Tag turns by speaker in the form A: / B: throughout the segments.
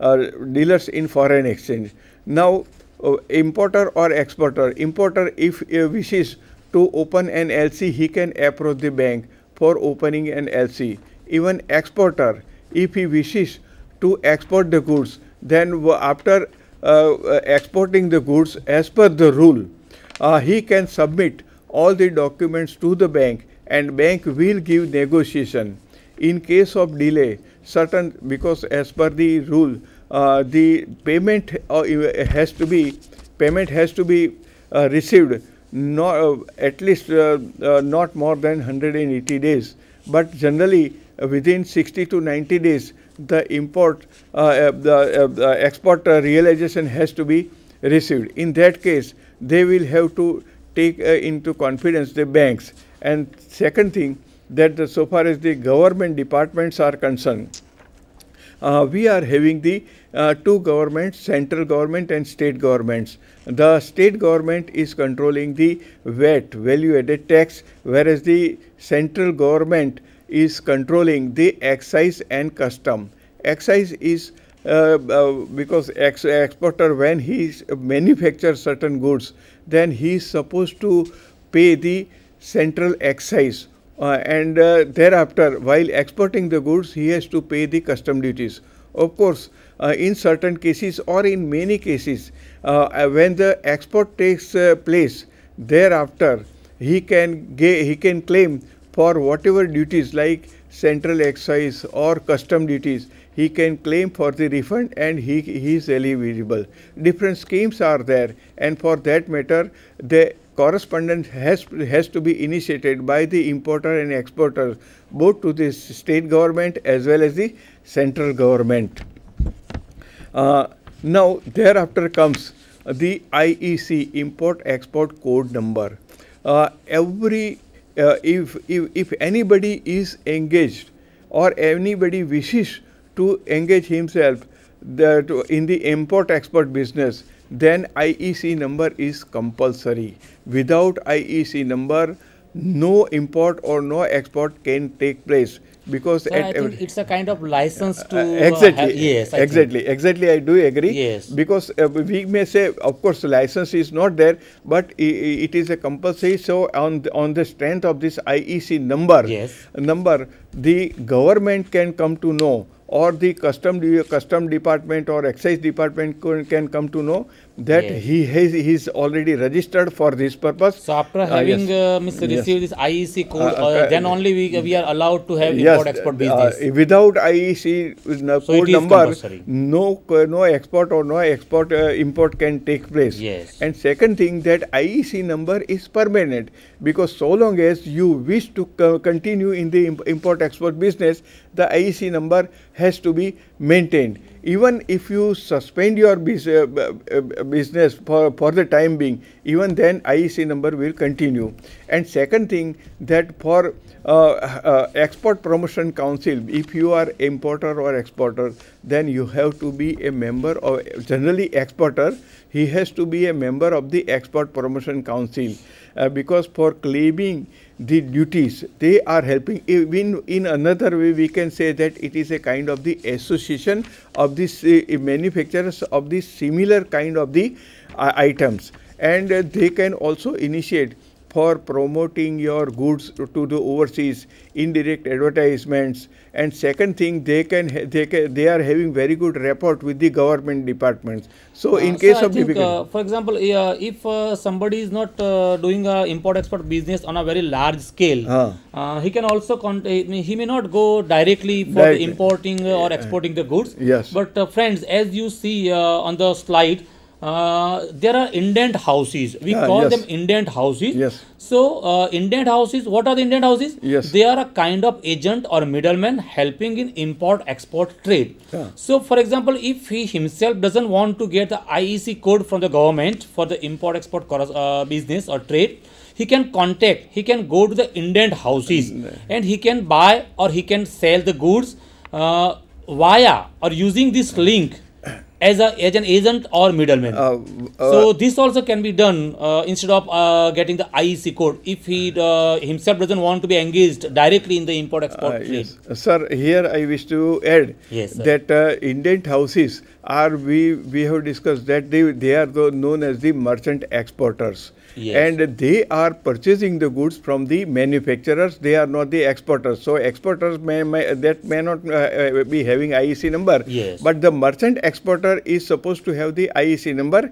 A: dealers in foreign exchange. Now, uh, importer or exporter, importer if uh, wishes to open an LC, he can approach the bank for opening an LC. Even exporter, if he wishes to export the goods, then after uh, uh, exporting the goods as per the rule, uh, he can submit all the documents to the bank and bank will give negotiation. In case of delay, certain because as per the rule uh, the payment uh, has to be payment has to be uh, received not uh, at least uh, uh, not more than 180 days but generally within 60 to 90 days the import the export realization has to be received in that case they will have to take into confidence the banks and second thing that so far as the government departments are concerned, uh, we are having the uh, two governments, central government and state governments. The state government is controlling the VAT, value added tax, whereas the central government is controlling the excise and custom. Excise is uh, uh because ex exporter when he uh, manufactures certain goods, then he is supposed to pay the central excise uh, and uh, thereafter, while exporting the goods, he has to pay the custom duties. Of course, uh, in certain cases or in many cases, uh, uh when the export takes uh, place, thereafter he can he can claim for whatever duties like central excise or custom duties he can claim for the refund and he, he is eligible. Different schemes are there and for that matter the correspondence has, has to be initiated by the importer and exporter both to the state government as well as the central government. Uh, now thereafter comes the IEC import export code number. Uh, every uh, if, if, if anybody is engaged or anybody wishes to engage himself that in the import export business then IEC number is compulsory. Without IEC number, no import or no export can take place because I think
B: it's a kind of license uh, to uh, exactly uh, yes I exactly
A: think. exactly I do agree yes because uh, we may say of course license is not there but it is a compulsory so on the, on the strength of this IEC number yes number the government can come to know or the custom custom department or excise department can come to know that yes. he has he is already registered for this purpose. So after uh, having uh, yes. uh, received
B: yes. this IEC code, uh, then only we, we are allowed to have import export uh, business.
A: without IEC so code number, no no export or no export import can take place. Yes. And second thing that IEC number is permanent because so long as you wish to continue in the import export business, the IEC number has to be maintained. Even if you suspend your uh, uh, business for, for the time being, even then IEC number will continue. And second thing that for uh, uh, Export Promotion Council, if you are importer or exporter, then you have to be a member of generally exporter he has to be a member of the Export Promotion Council uh, because for claiming the duties, they are helping. Even in another way, we can say that it is a kind of the association of the uh, manufacturers of the similar kind of the uh, items and uh, they can also initiate for promoting your goods to the overseas indirect advertisements and second thing they can they can, they are having very good rapport with the government departments so uh, in case of think, uh,
B: for example uh, if somebody is not uh, doing a import export business on a very large scale uh, he can also he may not go directly for importing uh, or exporting the goods yes but friends as you see on the slide uh, there are indent houses. We call yes. them indent houses. Yes. So uh, indent houses. What are the indent houses? Yes. They are a kind of agent or middleman helping in import-export trade. Yeah. So for example, if he himself doesn't want to get the IEC code from the government for the import-export uh, business or trade, he can contact. He can go to the indent houses mm. and he can buy or he can sell the goods uh, via or using this link as, a, as an agent or middleman. Uh, uh, so this also can be done uh, instead of uh, getting the IEC code if he uh, uh, himself doesn't want to be engaged directly in the import export trade.
A: Yes. Sir, here I wish to add yes, that indent houses are we we have discussed that they they are the, known as the merchant exporters yes. and they are purchasing the goods from the manufacturers they are not the exporters so exporters may, may that may not uh, uh be having IEC number yes. but the merchant exporter is supposed to have the IEC number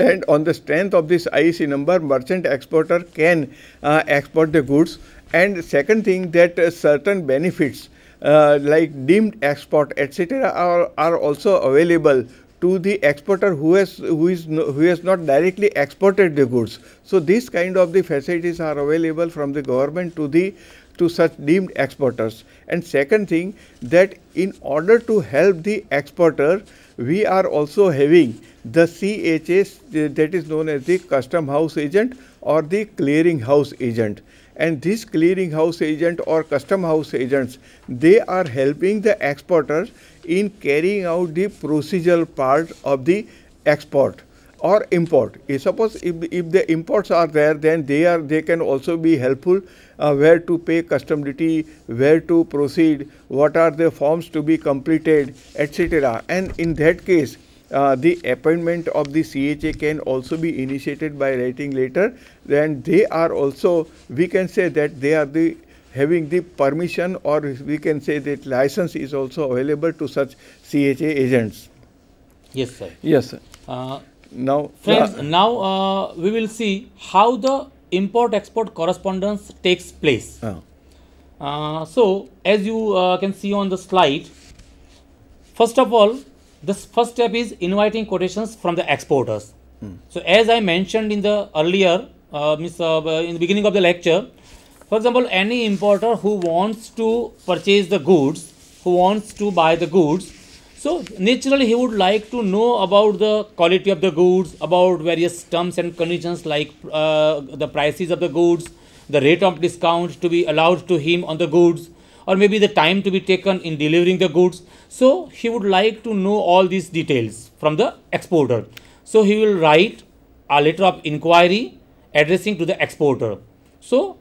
A: and on the strength of this IEC number merchant exporter can uh, export the goods and second thing that uh, certain benefits uh, like deemed export etc are, are also available to the exporter who has who is who has not directly exported the goods so these kind of the facilities are available from the government to the to such deemed exporters and second thing that in order to help the exporter we are also having the CHS that is known as the custom house agent or the clearing house agent and these clearing house agent or custom house agents they are helping the exporters in carrying out the procedural part of the export or import if suppose if, if the imports are there then they are they can also be helpful uh, where to pay custom duty where to proceed what are the forms to be completed etc and in that case uh, the appointment of the CHA can also be initiated by writing letter. Then they are also, we can say that they are the having the permission or we can say that license is also available to such CHA agents.
B: Yes, sir. Yes, sir. Uh,
A: now, friends, uh,
B: now uh, we will see how the import-export correspondence takes place. Uh. Uh, so, as you can see on the slide, first of all, this first step is inviting quotations from the exporters. Hmm. So as I mentioned in the earlier, uh, uh, uh, in the beginning of the lecture, for example, any importer who wants to purchase the goods, who wants to buy the goods, so naturally he would like to know about the quality of the goods, about various terms and conditions like uh, the prices of the goods, the rate of discount to be allowed to him on the goods, or maybe the time to be taken in delivering the goods. So he would like to know all these details from the exporter. So he will write a letter of inquiry addressing to the exporter. So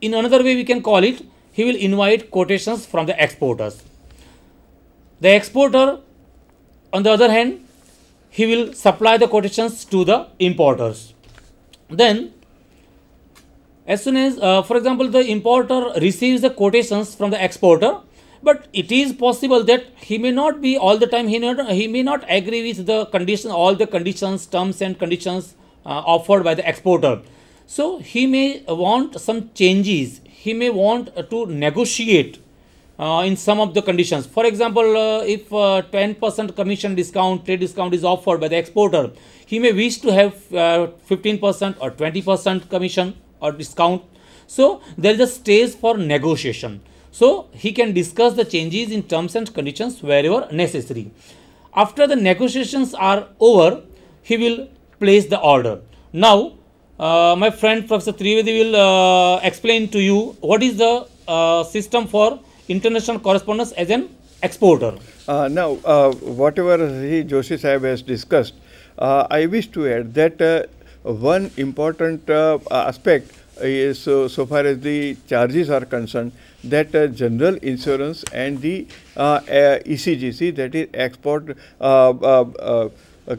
B: in another way we can call it, he will invite quotations from the exporters. The exporter on the other hand, he will supply the quotations to the importers. Then as soon as uh, for example the importer receives the quotations from the exporter but it is possible that he may not be all the time he, not, he may not agree with the condition all the conditions terms and conditions uh, offered by the exporter so he may want some changes he may want to negotiate uh, in some of the conditions for example uh, if 10% uh, commission discount trade discount is offered by the exporter he may wish to have 15% uh, or 20% commission or discount. So there is a stage for negotiation. So he can discuss the changes in terms and conditions wherever necessary. After the negotiations are over, he will place the order. Now, uh, my friend Professor Trivedi will uh, explain to you what is the uh, system for international correspondence as an
A: exporter. Uh, now, uh, whatever he, Joshi Saib has discussed, uh, I wish to add that one important uh, aspect is so, uh, so far as the charges are concerned that uh, general insurance and the uh, uh ECGC that is export uh,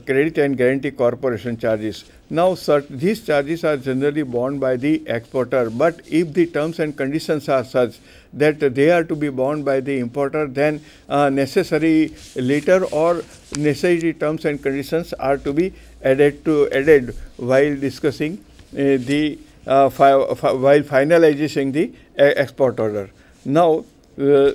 A: credit and guarantee corporation charges now these charges are generally borne by the exporter but if the terms and conditions are such that they are to be borne by the importer then necessary later or necessary terms and conditions are to be added to added while discussing uh, the uh, fi fi while finalizing the uh, export order. Now,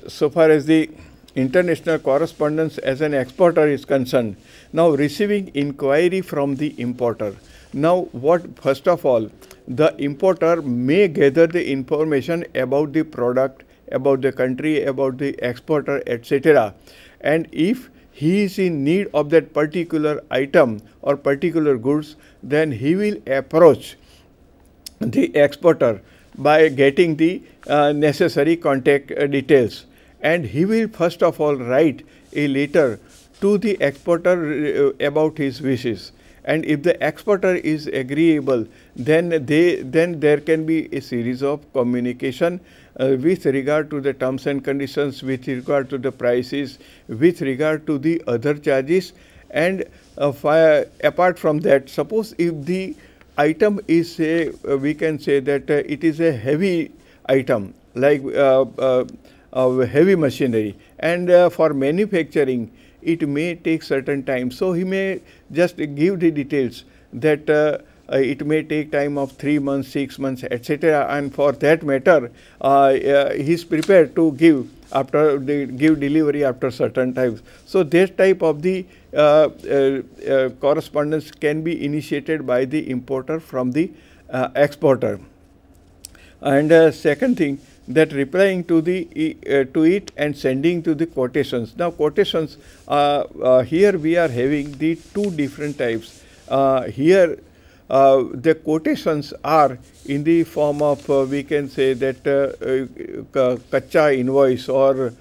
A: so far as the international correspondence as an exporter is concerned, now receiving inquiry from the importer. Now, what first of all, the importer may gather the information about the product, about the country, about the exporter, etc. And if he is in need of that particular item or particular goods, then he will approach the exporter by getting the uh, necessary contact uh, details. And he will first of all write a letter to the exporter uh, about his wishes and if the exporter is agreeable then they then there can be a series of communication uh, with regard to the terms and conditions with regard to the prices with regard to the other charges and uh, apart from that suppose if the item is say uh, we can say that uh, it is a heavy item like uh, uh, heavy machinery and for manufacturing it may take certain time. So he may just give the details that uh, uh it may take time of three months, six months, etc. And for that matter, uh, uh he is prepared to give after the give delivery after certain times. So this type of the uh, correspondence can be initiated by the importer from the exporter. And second thing, that replying to the uh, to it and sending to the quotations. Now quotations uh, uh, here we are having the two different types. Uh, here uh, the quotations are in the form of uh, we can say that kacha invoice or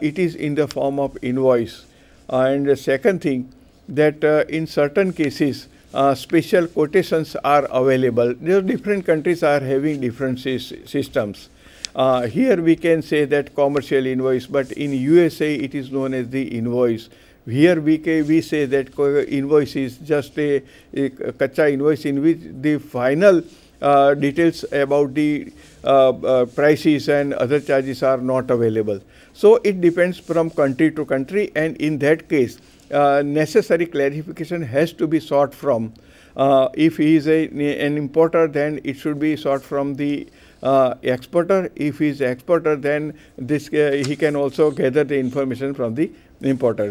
A: it is in the form of invoice. and the second thing that in certain cases uh, special quotations are available. There different countries are having different systems. Uh, here we can say that commercial invoice, but in USA it is known as the invoice. Here we, can, we say that invoice is just a, a kacha invoice in which the final uh, details about the uh, uh, prices and other charges are not available. So it depends from country to country and in that case uh, necessary clarification has to be sought from. Uh, if he is a, an importer then it should be sought from the uh, exporter. If he is exporter, uh, then this uh, he can also gather the information from the importer.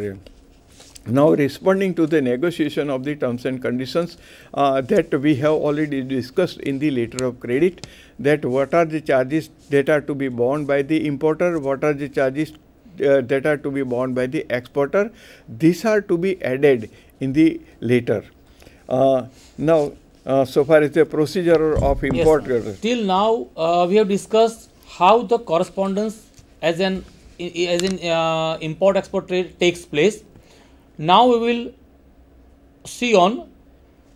A: Now responding to the negotiation of the terms and conditions uh, that we have already discussed in the letter of credit that what are the charges that are to be borne by the importer, what are the charges uh, that are to be borne by the exporter, these are to be added in the letter. Uh, now uh, so far as the procedure of import yes,
B: Till now, uh, we have discussed how the correspondence as an as in uh, import export trade takes place. Now we will see on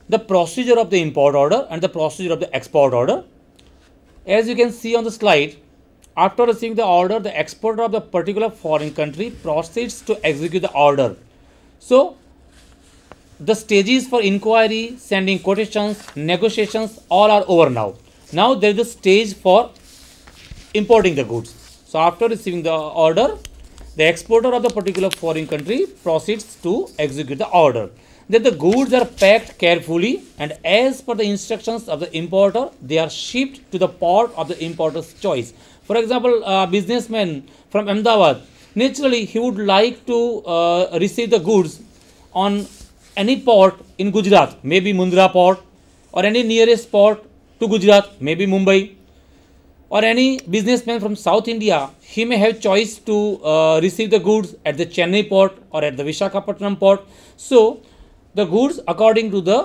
B: the procedure of the import order and the procedure of the export order. As you can see on the slide, after receiving the order, the exporter of the particular foreign country proceeds to execute the order. So, the stages for inquiry, sending quotations, negotiations, all are over now. Now there is a stage for importing the goods. So after receiving the order, the exporter of the particular foreign country proceeds to execute the order. Then the goods are packed carefully and as per the instructions of the importer, they are shipped to the port of the importer's choice. For example, a businessman from Ahmedabad, naturally he would like to uh, receive the goods on any port in Gujarat, maybe Mundra port, or any nearest port to Gujarat, maybe Mumbai, or any businessman from South India, he may have choice to uh, receive the goods at the Chennai port or at the Vishakhapatnam port. So, the goods according to the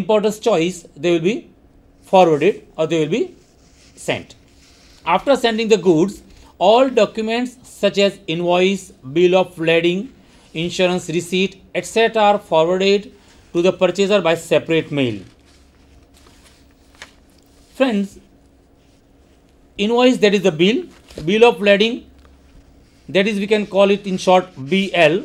B: importer's choice, they will be forwarded or they will be sent. After sending the goods, all documents such as invoice, bill of lading, insurance receipt, etc. are forwarded to the purchaser by separate mail. Friends, invoice that is the bill, bill of lading that is we can call it in short BL.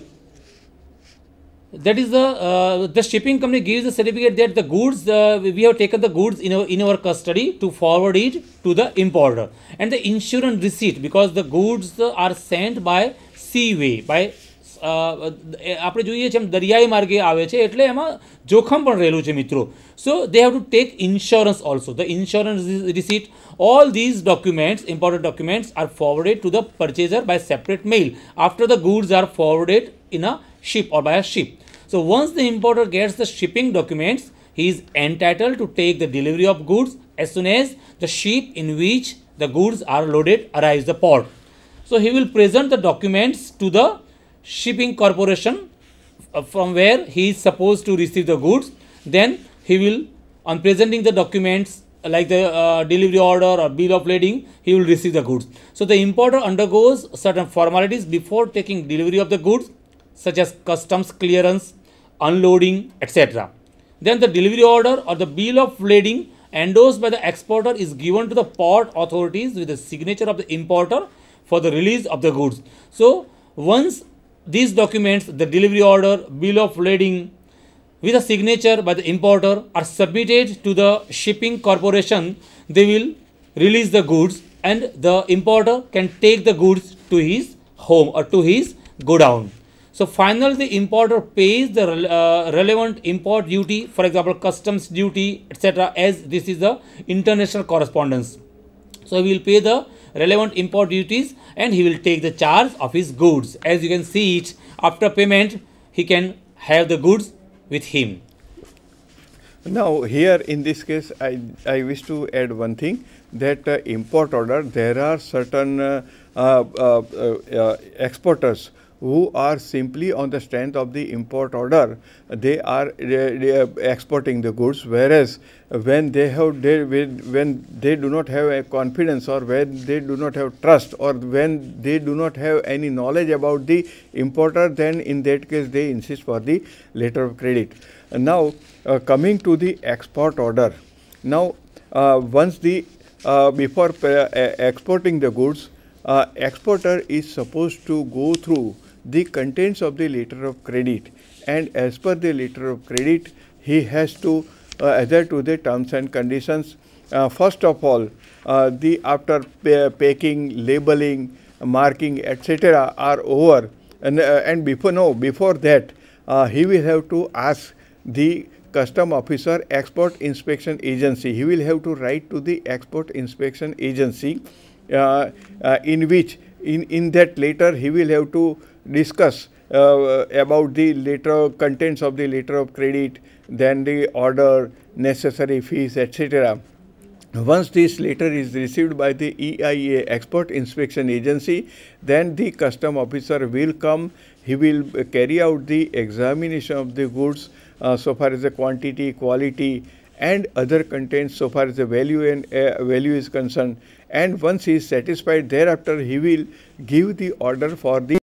B: That is the uh, the shipping company gives a certificate that the goods uh, we have taken the goods in our in our custody to forward it to the importer and the insurance receipt because the goods are sent by sea way by આપણે જોઈએ છે એમ દરિયાઈ માર્ગે આવે છે એટલે એમાં જોખમ પણ રહેલું છે મિત્રો so they have to take insurance also the insurance receipt all these documents important documents are forwarded to the purchaser by separate mail after the goods are forwarded in a ship or by a ship so once the importer gets the shipping documents he is entitled to take the delivery of goods as soon as the ship in which the goods are loaded arrives the port so he will present the documents to the shipping corporation uh, from where he is supposed to receive the goods then he will on presenting the documents uh, like the uh, delivery order or bill of lading he will receive the goods so the importer undergoes certain formalities before taking delivery of the goods such as customs clearance unloading etc then the delivery order or the bill of lading endorsed by the exporter is given to the port authorities with the signature of the importer for the release of the goods so once these documents, the delivery order, bill of lading, with a signature by the importer are submitted to the shipping corporation. They will release the goods and the importer can take the goods to his home or to his godown. So finally, the importer pays the uh, relevant import duty, for example, customs duty, etc. As this is the international correspondence, so he will pay the relevant import duties and he will take the charge of his goods. As you can see it, after payment,
A: he can have the goods with him. Now here in this case, I, I wish to add one thing that uh, import order, there are certain uh, uh, uh, uh, uh exporters who are simply on the strength of the import order, they are, exporting the goods, whereas when they have they, when they do not have a confidence or when they do not have trust or when they do not have any knowledge about the importer then in that case they insist for the letter of credit and now uh, coming to the export order now uh, once the uh, before uh, exporting the goods uh, exporter is supposed to go through the contents of the letter of credit and as per the letter of credit he has to uh, adhere to the terms and conditions uh, first of all uh, the after packing labeling marking etc are over and, uh, and before no before that uh, he will have to ask the custom officer export inspection agency he will have to write to the export inspection agency uh, in which in in that later he will have to discuss uh, about the letter contents of the letter of credit, then the order, necessary fees, etc. Once this letter is received by the EIA Export Inspection Agency, then the custom officer will come. He will carry out the examination of the goods uh, so far as the quantity, quality, and other contents so far as the value and uh, value is concerned. And once he is satisfied, thereafter he will give the order for the